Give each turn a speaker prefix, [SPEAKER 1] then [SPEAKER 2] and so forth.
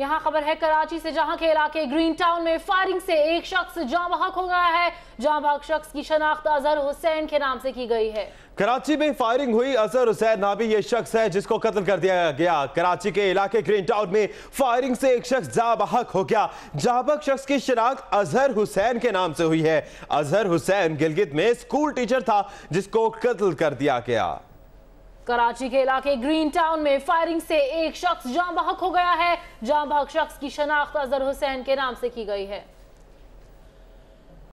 [SPEAKER 1] यहां खबर है कराची
[SPEAKER 2] से जहां के इलाके ग्रीन टाउन में फायरिंग से एक शख्स जहाँ बहक हो गया है जहाँ बहक शख्स की शनाख्त अजहर हुसैन के नाम से की गई है
[SPEAKER 3] कराची में फायरिंग हुई अजहर हुसैन नाबी ये शख्स है जिसको कत्ल कर दिया गया कराची के इलाके ग्रीन टाउन में फायरिंग से एक शख्स जाबहक हो गया जाबहक शख्स की शनाख्त अजहर हुसैन के नाम से हुई है अजहर हुसैन गिलगित में स्कूल टीचर था जिसको कत्ल कर दिया गया
[SPEAKER 2] کراچی کے علاقے گرین ٹاؤن میں فائرنگ سے ایک شخص جان بحق ہو گیا ہے جان بحق شخص کی شناخت اظہر حسین کے نام سے کی گئی ہے